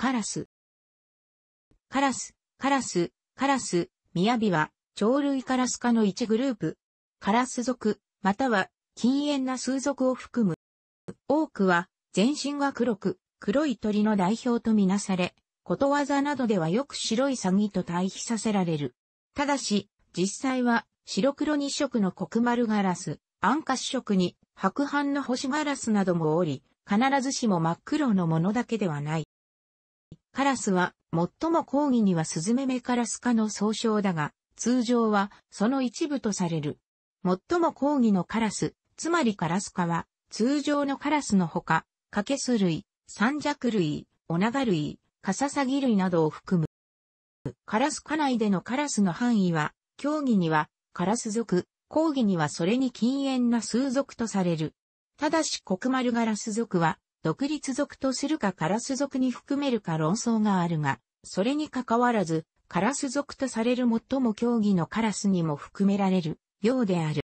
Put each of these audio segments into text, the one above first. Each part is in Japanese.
カラス。カラス、カラス、カラス、ミヤビは、鳥類カラス科の一グループ。カラス属、または、禁煙な数属を含む。多くは、全身が黒く、黒い鳥の代表とみなされ、ことわざなどではよく白いサギと対比させられる。ただし、実際は、白黒二色の黒丸ガラス、暗褐色に、白斑の星ガラスなどもおり、必ずしも真っ黒のものだけではない。カラスは、最も抗義にはスズメメカラス科の総称だが、通常は、その一部とされる。最も抗義のカラス、つまりカラス科は、通常のカラスのほか、カケス類、三尺類、オナガ類、カササギ類などを含む。カラス科内でのカラスの範囲は、競技にはカラス属、講義にはそれに禁煙な数属とされる。ただし国丸ガラス属は独立族とするかカラス族に含めるか論争があるが、それに関わらず、カラス族とされる最も競技のカラスにも含められるようである。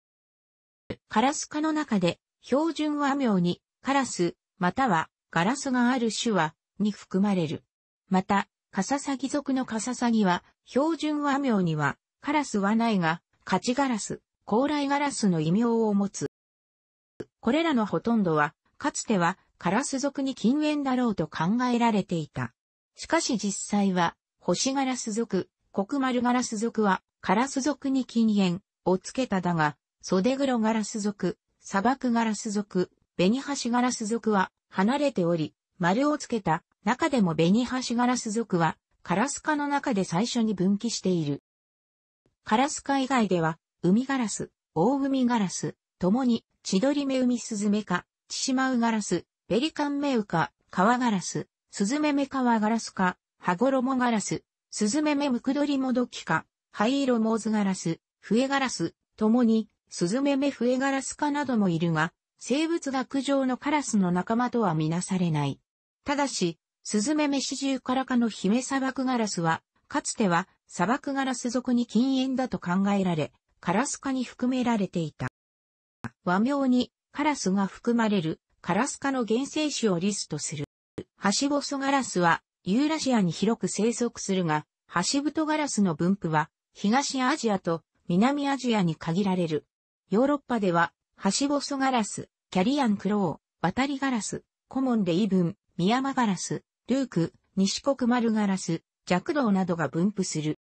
カラス科の中で、標準和名に、カラス、またはガラスがある種は、に含まれる。また、カササギ族のカササギは、標準和名には、カラスはないが、カチガラス、高麗ガラスの異名を持つ。これらのほとんどは、かつてはカラス属に近縁だろうと考えられていた。しかし実際は、星ガラス属、黒丸ガラス属は、カラス属に禁煙をつけただが、袖黒ガラス属、砂漠ガラス属、紅端、ガラス属は離れており、丸をつけた中でも紅端ガラス属は、カラス科の中で最初に分岐している。カラス科以外では、海ガラス、大海ガラス、共に、千鳥目海スズメ科、チシマウガラス、ペリカンメウカ、カワガラス、スズメメカワガラスカ、ハゴロモガラス、スズメメムクドリモドキカ、灰色モーズガラス、フエガラス、ともに、スズメメフエガラス科などもいるが、生物学上のカラスの仲間とはみなされない。ただし、スズメメシジュウカラカのヒメ砂漠ガラスは、かつては砂漠ガラス属に禁煙だと考えられ、カラス科に含められていた。和名にカラスが含まれるカラス科の原生種をリストする。ハシボソガラスはユーラシアに広く生息するが、ハシブトガラスの分布は東アジアと南アジアに限られる。ヨーロッパでは、ハシボソガラス、キャリアンクロウ、ワタリガラス、コモンレイブン、ミヤマガラス、ルーク、西国丸ガラス、ジャクロウなどが分布する。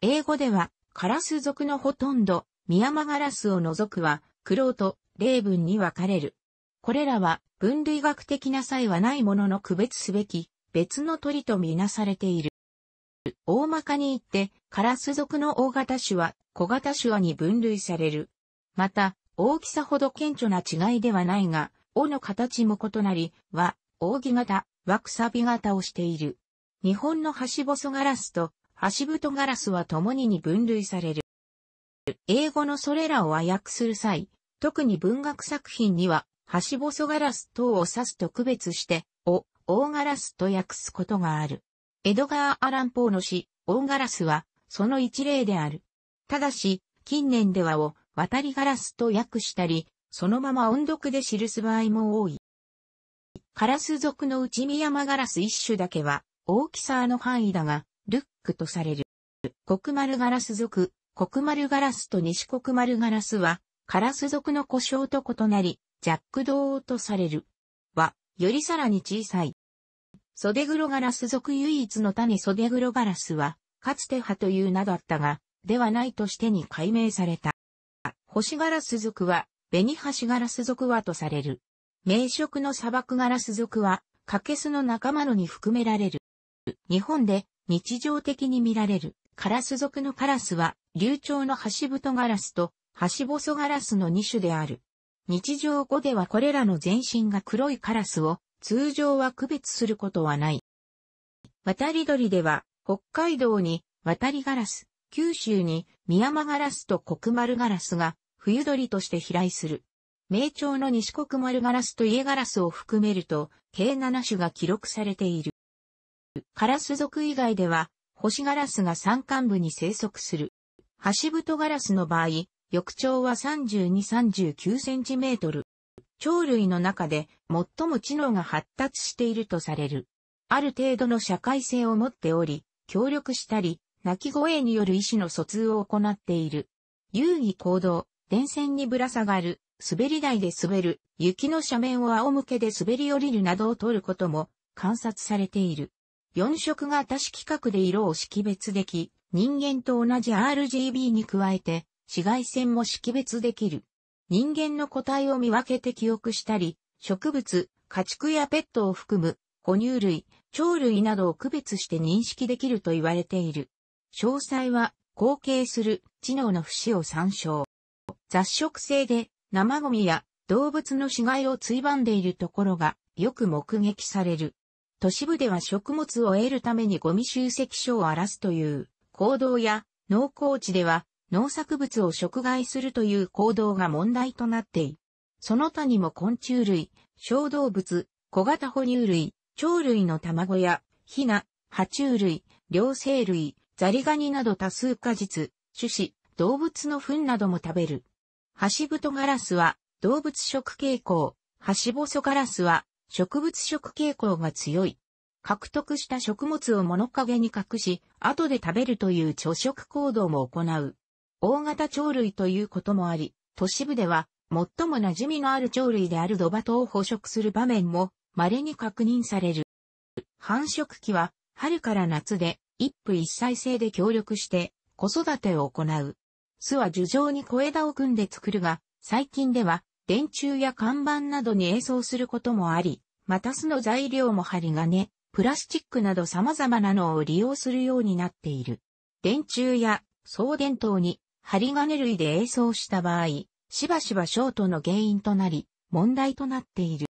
英語では、カラス属のほとんど、ミヤマガラスを除くは、クロウとレイブンに分かれる。これらは分類学的な差異はないものの区別すべき別の鳥とみなされている。大まかに言って、カラス属の大型種は小型種はに分類される。また、大きさほど顕著な違いではないが、尾の形も異なり、は、扇形、はくさび型をしている。日本のボ細ガラスとブ太ガラスは共にに分類される。英語のそれらを和訳する際、特に文学作品にはぼ細ガラス等を指すと区別して、を、大ガラスと訳すことがある。エドガー・アラン・ポーの詩、大ガラスは、その一例である。ただし、近年ではを、渡りガラスと訳したり、そのまま音読で記す場合も多い。カラス属の内見山ガラス一種だけは、大きさの範囲だが、ルックとされる。国丸ガラス属、国丸ガラスと西国丸ガラスは、カラス属の故障と異なり、ジャックドーとされる。は、よりさらに小さい。袖黒ガラス属唯一の種袖黒ガラスは、かつて派という名だったが、ではないとしてに解明された。星ガラス属は、紅橋ガラス属はとされる。名色の砂漠ガラス属は、カケスの仲間のに含められる。日本で日常的に見られるカラス属のカラスは、流暢の橋太ガラスと橋細ガラスの2種である。日常語ではこれらの全身が黒いカラスを通常は区別することはない。渡り鳥では北海道に渡りガラス、九州に宮間ガラスと国丸ガラスが冬鳥として飛来する。名鳥の西国丸ガラスと家ガラスを含めると計7種が記録されている。カラス族以外では星ガラスが山間部に生息する。橋シガラスの場合、翼長は32-39センチメートル。鳥類の中で最も知能が発達しているとされる。ある程度の社会性を持っており、協力したり、鳴き声による意思の疎通を行っている。遊戯行動、電線にぶら下がる、滑り台で滑る、雪の斜面を仰向けで滑り降りるなどを取ることも観察されている。四色型色覚で色を識別でき、人間と同じ RGB に加えて紫外線も識別できる。人間の個体を見分けて記憶したり、植物、家畜やペットを含む、哺乳類、鳥類などを区別して認識できると言われている。詳細は、後継する知能の節を参照。雑食性で生ゴミや動物の死骸をついばんでいるところがよく目撃される。都市部では食物を得るためにゴミ集積所を荒らすという行動や農耕地では農作物を食害するという行動が問題となっている。その他にも昆虫類、小動物、小型哺乳類、鳥類の卵や、ヒナ、爬虫類、両生類、ザリガニなど多数果実、種子、動物の糞なども食べる。ハシブトガラスは動物食傾向、ハシボソガラスは植物食傾向が強い。獲得した食物を物陰に隠し、後で食べるという貯食行動も行う。大型鳥類ということもあり、都市部では最も馴染みのある鳥類であるドバトを捕食する場面も稀に確認される。繁殖期は春から夏で一夫一妻制で協力して子育てを行う。巣は樹上に小枝を組んで作るが、最近では電柱や看板などに映像することもあり、また巣の材料も針金、プラスチックなど様々なのを利用するようになっている。電柱や送電灯に針金類で映像した場合、しばしばショートの原因となり、問題となっている。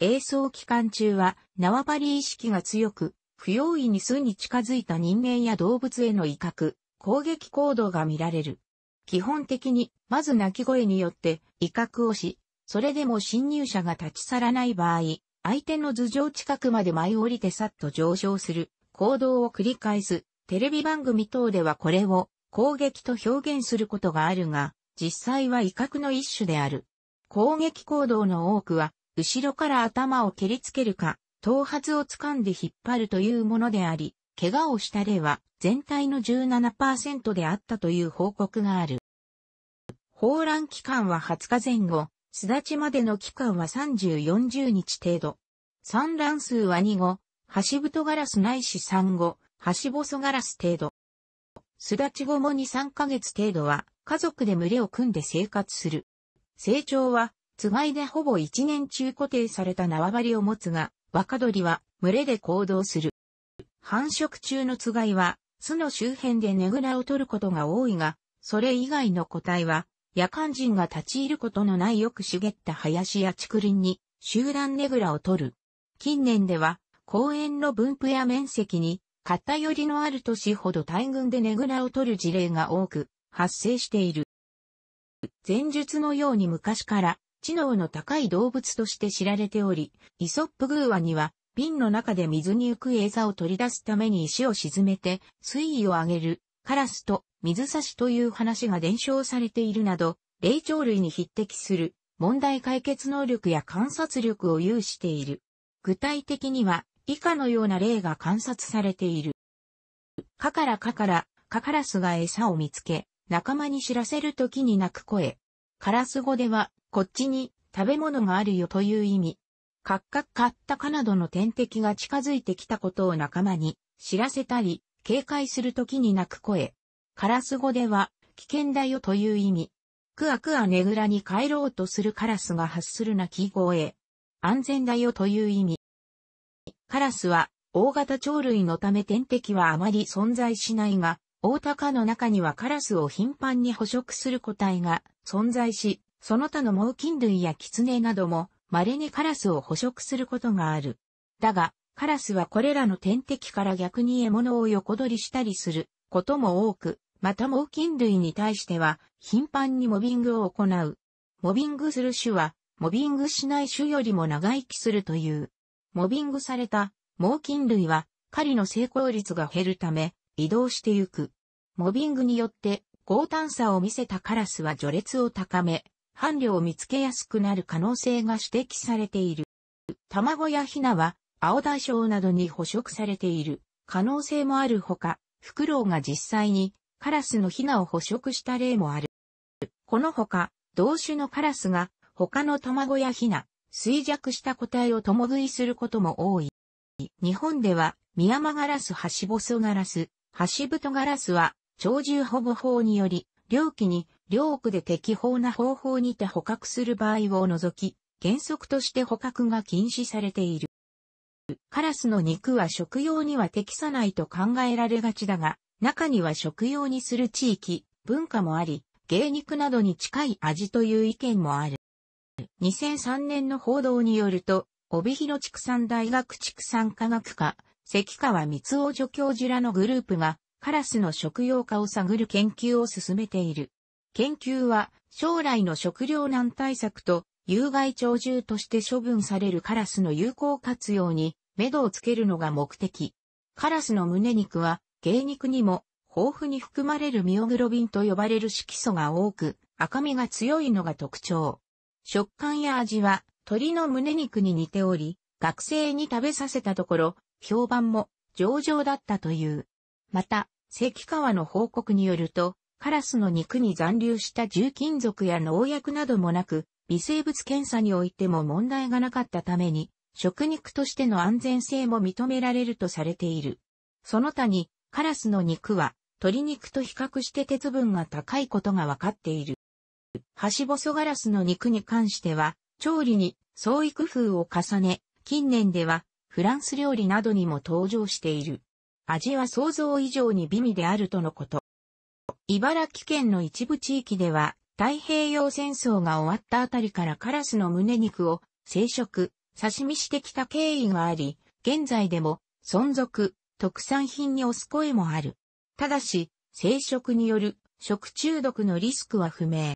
映像期間中は縄張り意識が強く、不用意に巣に近づいた人間や動物への威嚇、攻撃行動が見られる。基本的に、まず鳴き声によって威嚇をし、それでも侵入者が立ち去らない場合、相手の頭上近くまで舞い降りてさっと上昇する行動を繰り返す。テレビ番組等ではこれを攻撃と表現することがあるが、実際は威嚇の一種である。攻撃行動の多くは、後ろから頭を蹴りつけるか、頭髪を掴んで引っ張るというものであり、怪我をした例は全体の17%であったという報告がある。放卵期間は20日前後、巣立ちまでの期間は3040日程度。産卵数は2後、端太ガラスないし3後、端細ガラス程度。巣立ち後も2、3ヶ月程度は家族で群れを組んで生活する。成長は、つがいでほぼ1年中固定された縄張りを持つが、若鳥は群れで行動する。繁殖中のつがいは、巣の周辺でねぐらを取ることが多いが、それ以外の個体は、夜間人が立ち入ることのないよく茂った林や竹林に集団ネグラを取る。近年では、公園の分布や面積に偏りのある都市ほど大群でねぐらを取る事例が多く発生している。前述のように昔から知能の高い動物として知られており、イソップグーワには瓶の中で水に浮く餌を取り出すために石を沈めて水位を上げるカラスと水差しという話が伝承されているなど、霊長類に匹敵する問題解決能力や観察力を有している。具体的には以下のような例が観察されている。カカラカカラ、カカラスが餌を見つけ、仲間に知らせるときに鳴く声。カラス語では、こっちに食べ物があるよという意味。カッカッカッタカなどの天敵が近づいてきたことを仲間に知らせたり、警戒するときに鳴く声。カラス語では、危険だよという意味。クアクアねぐらに帰ろうとするカラスが発する鳴き声。安全だよという意味。カラスは大型鳥類のため天敵はあまり存在しないが、大鷹の中にはカラスを頻繁に捕食する個体が存在し、その他の猛禽類やキツネなども稀にカラスを捕食することがある。だが、カラスはこれらの天敵から逆に獲物を横取りしたりすることも多く、また猛禽類に対しては頻繁にモビングを行う。モビングする種は、モビングしない種よりも長生きするというモビングされた猛禽類は狩りの成功率が減るため移動してゆく。モビングによって高単差を見せたカラスは序列を高め、伴侶を見つけやすくなる可能性が指摘されている。卵やヒナは青大将などに捕食されている可能性もあるほか、フクロウが実際にカラスのヒナを捕食した例もある。このほか、同種のカラスが他の卵やヒナ、衰弱した個体を共食いすることも多い。日本では、ミヤマガラス、ハシボソガラス、ハシブトガラスは、鳥獣保護法により、猟期に、猟区で適法な方法にて捕獲する場合を除き、原則として捕獲が禁止されている。カラスの肉は食用には適さないと考えられがちだが、中には食用にする地域、文化もあり、芸肉などに近い味という意見もある。2003年の報道によると、帯広畜産大学畜産科学科、関川光夫助教授らのグループが、カラスの食用化を探る研究を進めている。研究は、将来の食糧難対策と、有害鳥獣として処分されるカラスの有効活用に、目処をつけるのが目的。カラスの胸肉は、芸肉にも、豊富に含まれるミオグロビンと呼ばれる色素が多く、赤みが強いのが特徴。食感や味は鶏の胸肉に似ており、学生に食べさせたところ、評判も上々だったという。また、関川の報告によると、カラスの肉に残留した重金属や農薬などもなく、微生物検査においても問題がなかったために、食肉としての安全性も認められるとされている。その他に、カラスの肉は、鶏肉と比較して鉄分が高いことが分かっている。橋細ガラスの肉に関しては、調理に創意工夫を重ね、近年ではフランス料理などにも登場している。味は想像以上に美味であるとのこと。茨城県の一部地域では、太平洋戦争が終わったあたりからカラスの胸肉を生食、刺身してきた経緯があり、現在でも存続、特産品に推す声もある。ただし、生食による食中毒のリスクは不明。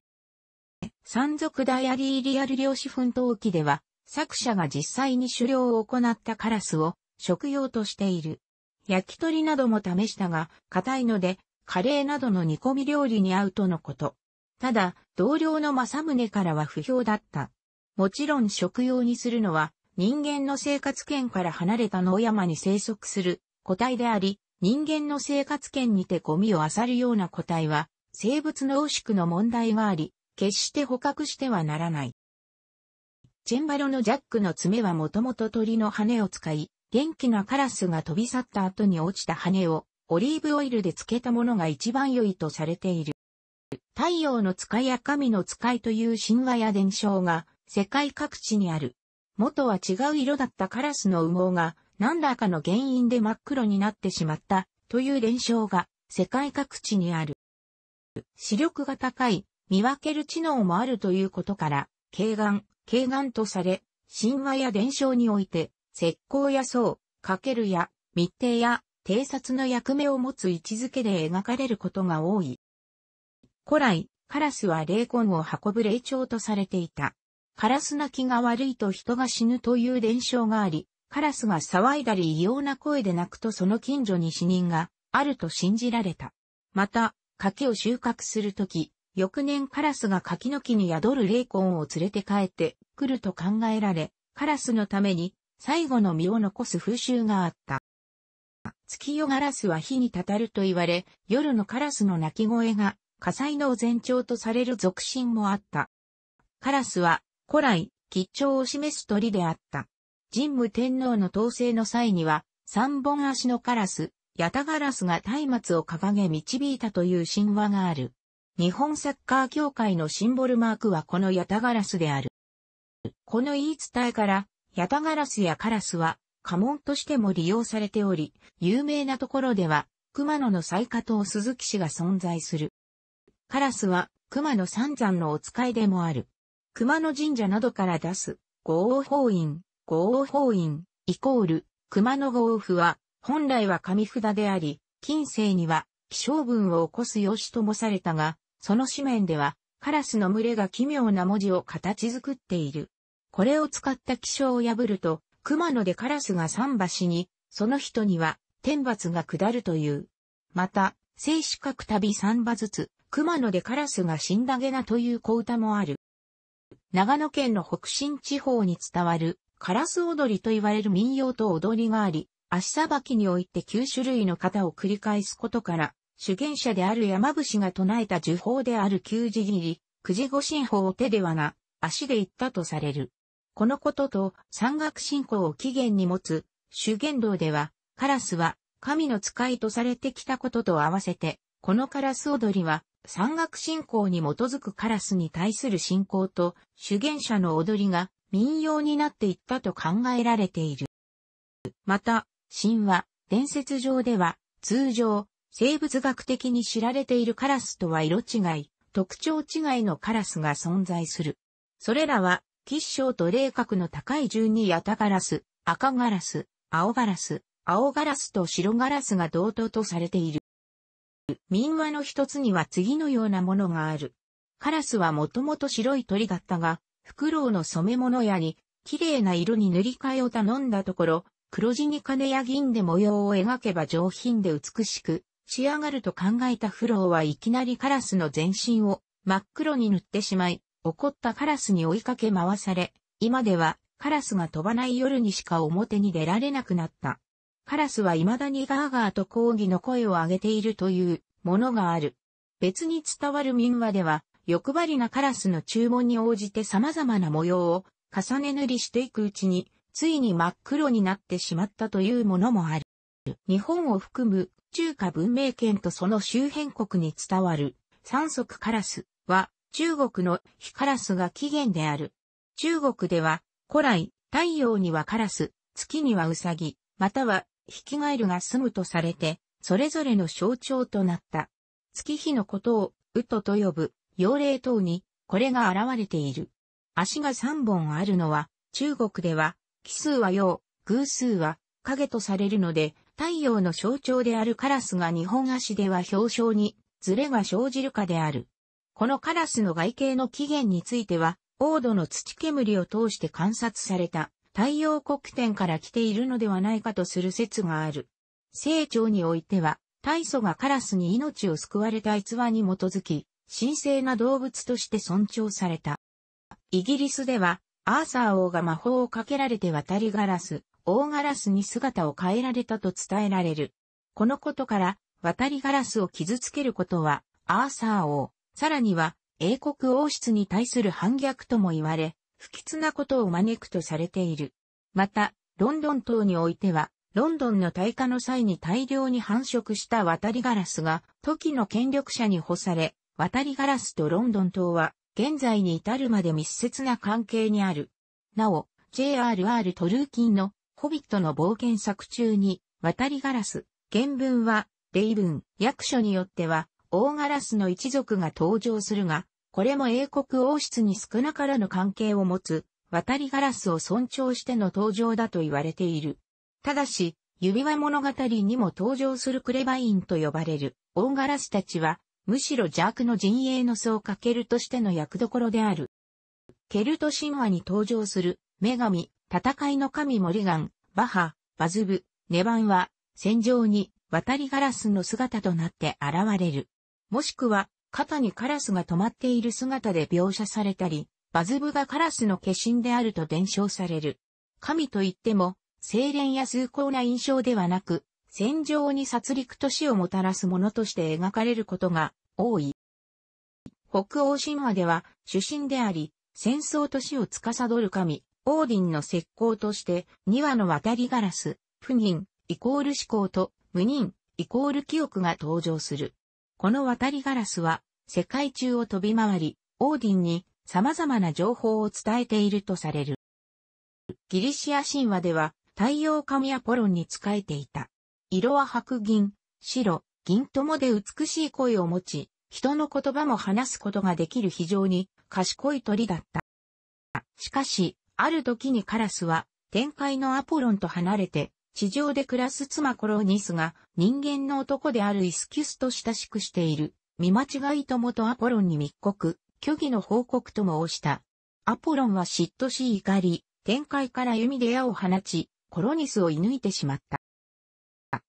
山賊ダイアリーリアル漁師奮闘記では、作者が実際に狩猟を行ったカラスを食用としている。焼き鳥なども試したが、硬いので、カレーなどの煮込み料理に合うとのこと。ただ、同僚の正宗からは不評だった。もちろん食用にするのは、人間の生活圏から離れた野山に生息する個体であり、人間の生活圏にてゴミを漁るような個体は、生物濃縮の問題があり、決して捕獲してはならない。チェンバロのジャックの爪はもともと鳥の羽を使い、元気なカラスが飛び去った後に落ちた羽をオリーブオイルで漬けたものが一番良いとされている。太陽の使いや神の使いという神話や伝承が世界各地にある。元は違う色だったカラスの羽毛が何らかの原因で真っ黒になってしまったという伝承が世界各地にある。視力が高い見分ける知能もあるということから、軽眼、軽眼とされ、神話や伝承において、石膏や層、かけるや、密偵や、偵察の役目を持つ位置づけで描かれることが多い。古来、カラスは霊魂を運ぶ霊長とされていた。カラス泣きが悪いと人が死ぬという伝承があり、カラスが騒いだり異様な声で泣くとその近所に死人があると信じられた。また、柿を収穫するとき、翌年カラスが柿の木に宿る霊魂を連れて帰ってくると考えられ、カラスのために最後の実を残す風習があった。月夜ガラスは火にたたると言われ、夜のカラスの鳴き声が火災の前兆とされる俗信もあった。カラスは古来、吉兆を示す鳥であった。神武天皇の統制の際には、三本足のカラス、ヤタガラスが松明を掲げ導いたという神話がある。日本サッカー協会のシンボルマークはこのヤタガラスである。この言い伝えから、ヤタガラスやカラスは、家紋としても利用されており、有名なところでは、熊野の最下等鈴木氏が存在する。カラスは、熊野三山のお使いでもある。熊野神社などから出す、合王法院、合王法院、イコール、熊野合府は、本来は上札であり、近世には、気象文を起こす様子ともされたが、その紙面では、カラスの群れが奇妙な文字を形作っている。これを使った気象を破ると、熊野でカラスが桟橋に、その人には、天罰が下るという。また、静止各旅三羽ずつ、熊野でカラスが死んだげなという小歌もある。長野県の北新地方に伝わる、カラス踊りと言われる民謡と踊りがあり、足さばきにおいて9種類の型を繰り返すことから、主言者である山伏が唱えた呪法である九字切り、九字五神法を手ではが、足で言ったとされる。このことと山岳信仰を起源に持つ、主言道では、カラスは神の使いとされてきたことと合わせて、このカラス踊りは、山岳信仰に基づくカラスに対する信仰と、主言者の踊りが民謡になっていったと考えられている。また、神話、伝説上では、通常、生物学的に知られているカラスとは色違い、特徴違いのカラスが存在する。それらは、吉祥と霊格の高い順にヤタガラス、赤ガラス、青ガラス、青ガラスと白ガラスが同等とされている。民話の一つには次のようなものがある。カラスはもともと白い鳥だったが、フクロウの染め物屋に、綺麗な色に塗り替えを頼んだところ、黒地に金や銀で模様を描けば上品で美しく、仕上がると考えたフローはいきなりカラスの全身を真っ黒に塗ってしまい、怒ったカラスに追いかけ回され、今ではカラスが飛ばない夜にしか表に出られなくなった。カラスは未だにガーガーと抗議の声を上げているというものがある。別に伝わる民話では、欲張りなカラスの注文に応じて様々な模様を重ね塗りしていくうちに、ついに真っ黒になってしまったというものもある。日本を含む中華文明圏とその周辺国に伝わる三足カラスは中国のヒカラスが起源である。中国では古来太陽にはカラス、月にはウサギ、またはヒキガエルが住むとされて、それぞれの象徴となった。月日のことをウトと呼ぶ妖霊等にこれが現れている。足が三本あるのは中国では奇数は陽、偶数は影とされるので太陽の象徴であるカラスが日本足では表彰にズレが生じるかである。このカラスの外形の起源については、王土の土煙を通して観察された太陽黒点から来ているのではないかとする説がある。聖長においては、大祖がカラスに命を救われた逸話に基づき、神聖な動物として尊重された。イギリスでは、アーサー王が魔法をかけられて渡りガラス、大ガラスに姿を変えられたと伝えられる。このことから、渡りガラスを傷つけることは、アーサー王、さらには、英国王室に対する反逆とも言われ、不吉なことを招くとされている。また、ロンドン島においては、ロンドンの退化の際に大量に繁殖した渡りガラスが、時の権力者に干され、渡りガラスとロンドン島は、現在に至るまで密接な関係にある。なお、JRR トルーキンのホビットの冒険作中に、渡りガラス、原文は、例文、役所によっては、大ガラスの一族が登場するが、これも英国王室に少なからぬ関係を持つ、渡りガラスを尊重しての登場だと言われている。ただし、指輪物語にも登場するクレバインと呼ばれる、大ガラスたちは、むしろ邪悪の陣営のをかけるとしての役どころである。ケルト神話に登場する、女神、戦いの神モリガン、バハ、バズブ、ネバンは、戦場に、渡りガラスの姿となって現れる。もしくは、肩にカラスが止まっている姿で描写されたり、バズブがカラスの化身であると伝承される。神といっても、精錬や崇高な印象ではなく、戦場に殺戮と死をもたらすものとして描かれることが多い。北欧神話では、主神であり、戦争と死を司る神、オーディンの石膏として、2羽の渡りガラス、不妊、イコール思考と、無妊、イコール記憶が登場する。この渡りガラスは、世界中を飛び回り、オーディンに様々な情報を伝えているとされる。ギリシア神話では、太陽神アポロンに仕えていた。色は白銀、白、銀ともで美しい声を持ち、人の言葉も話すことができる非常に賢い鳥だった。しかし、ある時にカラスは、天界のアポロンと離れて、地上で暮らす妻コロニスが、人間の男であるイスキュスと親しくしている、見間違い友とアポロンに密告、虚偽の報告ともした。アポロンは嫉妬し怒り、天界から弓で矢を放ち、コロニスを射抜いてしまった。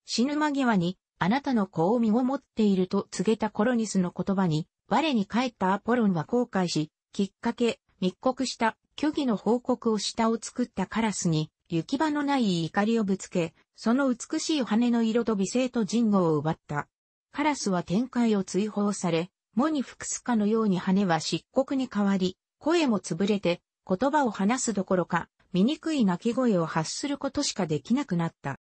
死ぬ間際に、あなたの子を身ごもっていると告げたコロニスの言葉に、我に帰ったアポロンは後悔し、きっかけ、密告した虚偽の報告を下を作ったカラスに、行き場のない怒りをぶつけ、その美しい羽の色と美声と人語を奪った。カラスは天界を追放され、藻に服すかのように羽は漆黒に変わり、声も潰れて、言葉を話すどころか、醜い鳴き声を発することしかできなくなった。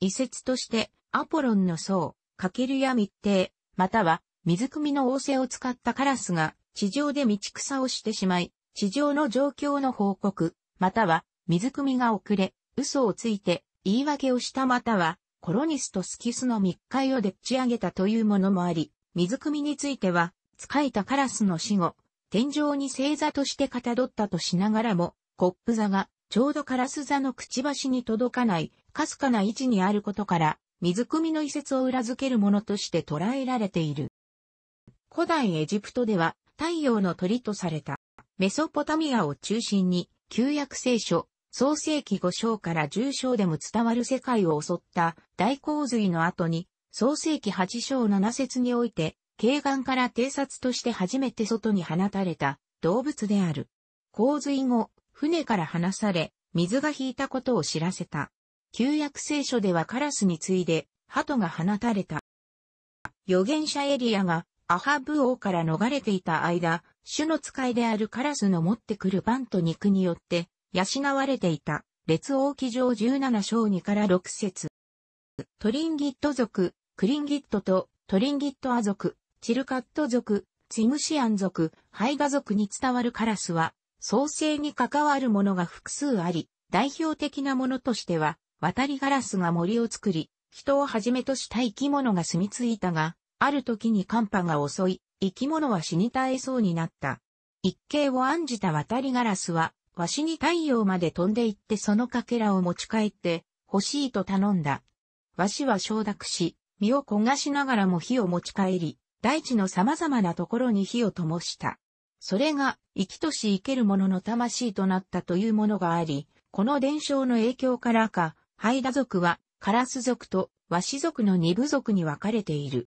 遺説として、アポロンの層、かけるや密偵、または水汲みの仰せを使ったカラスが地上で道草をしてしまい、地上の状況の報告、または水汲みが遅れ、嘘をついて言い訳をしたまたは、コロニスとスキスの密会をでっち上げたというものもあり、水汲みについては、使いたカラスの死後、天井に星座としてかたどったとしながらも、コップ座が、ちょうどカラス座のくちばしに届かない、かすかな位置にあることから、水汲みの遺説を裏付けるものとして捉えられている。古代エジプトでは、太陽の鳥とされた。メソポタミアを中心に、旧約聖書、創世記5章から10章でも伝わる世界を襲った大洪水の後に、創世記8章7節において、軽岩から偵察として初めて外に放たれた動物である。洪水後、船から離され、水が引いたことを知らせた。旧約聖書ではカラスに次いで、鳩が放たれた。預言者エリアがアハブ王から逃れていた間、種の使いであるカラスの持ってくるパンと肉によって養われていた列王記上17章2から6節トリンギット族、クリンギットとトリンギットア族、チルカット族、チムシアン族、ハイガ族に伝わるカラスは、創生に関わるものが複数あり、代表的なものとしては、渡りガラスが森を作り、人をはじめとした生き物が住み着いたが、ある時に寒波が襲い、生き物は死に絶えそうになった。一計を案じた渡りガラスは、わしに太陽まで飛んで行ってそのかけらを持ち帰って欲しいと頼んだ。わしは承諾し、身を焦がしながらも火を持ち帰り、大地の様々なところに火を灯した。それが、生きとし生ける者の魂となったというものがあり、この伝承の影響からか、ハイダ族は、カラス族とワシ族の二部族に分かれている。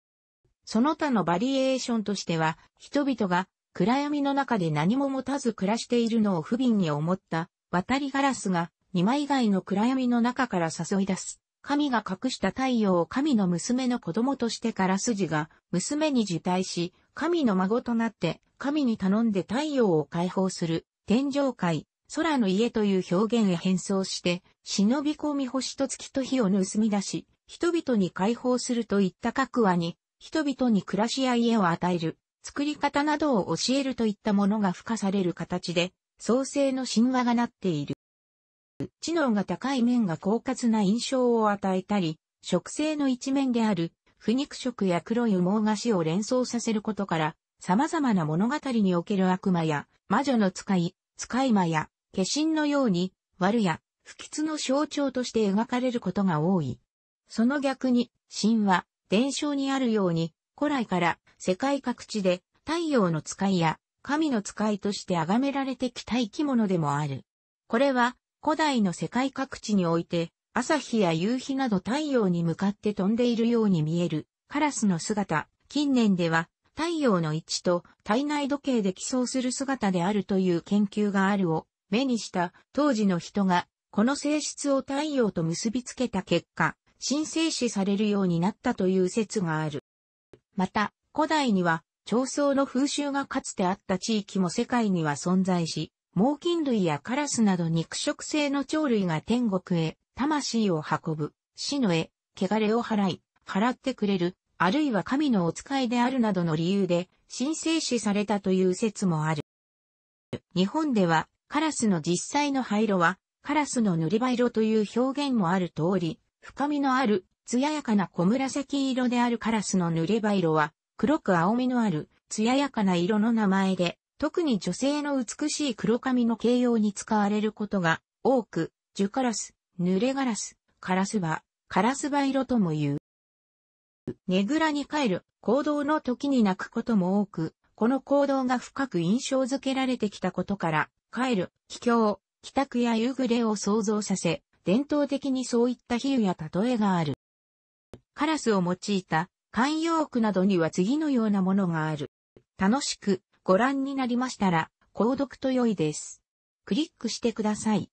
その他のバリエーションとしては、人々が暗闇の中で何も持たず暮らしているのを不憫に思った渡りガラスが2枚以外の暗闇の中から誘い出す。神が隠した太陽を神の娘の子供としてから筋が娘に受胎し、神の孫となって神に頼んで太陽を解放する天上界、空の家という表現へ変装して、忍び込み星と月と火を盗み出し、人々に解放するといった各話に人々に暮らしや家を与える、作り方などを教えるといったものが付加される形で、創世の神話がなっている。知能が高い面が狡猾な印象を与えたり、植生の一面である、不肉食や黒い羽毛菓子を連想させることから、様々な物語における悪魔や、魔女の使い、使い魔や、化身のように、悪や、不吉の象徴として描かれることが多い。その逆に、神話、伝承にあるように、古来から世界各地で太陽の使いや神の使いとして崇められてきた生き物でもある。これは古代の世界各地において朝日や夕日など太陽に向かって飛んでいるように見えるカラスの姿。近年では太陽の位置と体内時計で起草する姿であるという研究があるを目にした当時の人がこの性質を太陽と結びつけた結果、神聖視されるようになったという説がある。また、古代には、長僧の風習がかつてあった地域も世界には存在し、猛禽類やカラスなど肉食性の鳥類が天国へ、魂を運ぶ、死の絵、汚れを払い、払ってくれる、あるいは神のお使いであるなどの理由で、神聖視されたという説もある。日本では、カラスの実際の灰色は、カラスの塗り灰色という表現もある通り、深みのある、艶やかな小紫色であるカラスの濡れ葉色は、黒く青みのある、艶やかな色の名前で、特に女性の美しい黒髪の形容に使われることが多く、樹カラス、濡れガラス、カラス葉、カラス葉色とも言う。ねぐらに帰る、行動の時に泣くことも多く、この行動が深く印象づけられてきたことから、帰る、帰郷、帰宅や夕暮れを想像させ、伝統的にそういった比喩や例えがある。カラスを用いた慣用句などには次のようなものがある。楽しくご覧になりましたら、購読と良いです。クリックしてください。